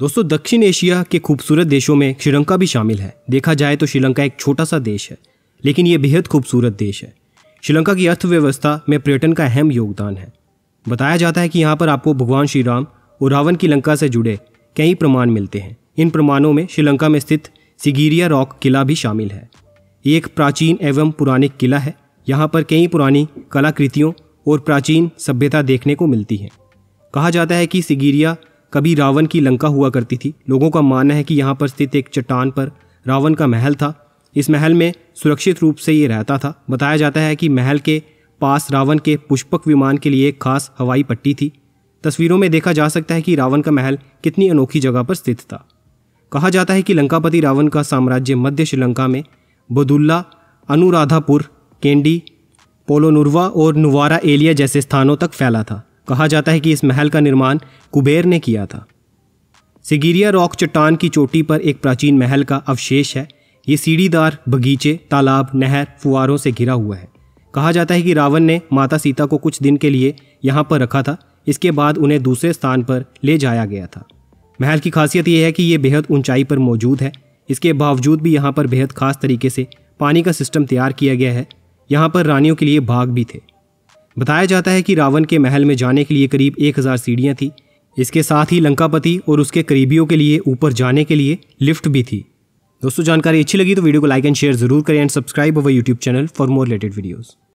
दोस्तों दक्षिण एशिया के खूबसूरत देशों में श्रीलंका भी शामिल है देखा जाए तो श्रीलंका एक छोटा सा देश है लेकिन ये बेहद खूबसूरत देश है श्रीलंका की अर्थव्यवस्था में पर्यटन का अहम योगदान है बताया जाता है कि यहाँ पर आपको भगवान श्री राम और रावण की लंका से जुड़े कई प्रमाण मिलते हैं इन प्रमाणों में श्रीलंका में स्थित सिगीरिया रॉक किला भी शामिल है ये एक प्राचीन एवं पुराने किला है यहाँ पर कई पुरानी कलाकृतियों और प्राचीन सभ्यता देखने को मिलती है कहा जाता है कि सिगीरिया कभी रावण की लंका हुआ करती थी लोगों का मानना है कि यहाँ पर स्थित एक चट्टान पर रावण का महल था इस महल में सुरक्षित रूप से ये रहता था बताया जाता है कि महल के पास रावण के पुष्पक विमान के लिए एक खास हवाई पट्टी थी तस्वीरों में देखा जा सकता है कि रावण का महल कितनी अनोखी जगह पर स्थित था कहा जाता है कि लंकापति रावण का साम्राज्य मध्य श्रीलंका में बदुल्ला अनुराधापुर केंडी पोलोनुरवा और नुवारा एलिया जैसे स्थानों तक फैला था कहा जाता है कि इस महल का निर्माण कुबेर ने किया था सिगिरिया रॉक चट्टान की चोटी पर एक प्राचीन महल का अवशेष है ये सीढ़ीदार बगीचे तालाब नहर फुहारों से घिरा हुआ है कहा जाता है कि रावण ने माता सीता को कुछ दिन के लिए यहाँ पर रखा था इसके बाद उन्हें दूसरे स्थान पर ले जाया गया था महल की खासियत यह है कि ये बेहद ऊंचाई पर मौजूद है इसके बावजूद भी यहाँ पर बेहद खास तरीके से पानी का सिस्टम तैयार किया गया है यहाँ पर रानियों के लिए भाग भी थे बताया जाता है कि रावण के महल में जाने के लिए करीब एक हज़ार सीढ़ियाँ थी इसके साथ ही लंकापति और उसके करीबियों के लिए ऊपर जाने के लिए लिफ्ट भी थी दोस्तों जानकारी अच्छी लगी तो वीडियो को लाइक एंड शेयर जरूर करें and subscribe our YouTube channel for more related videos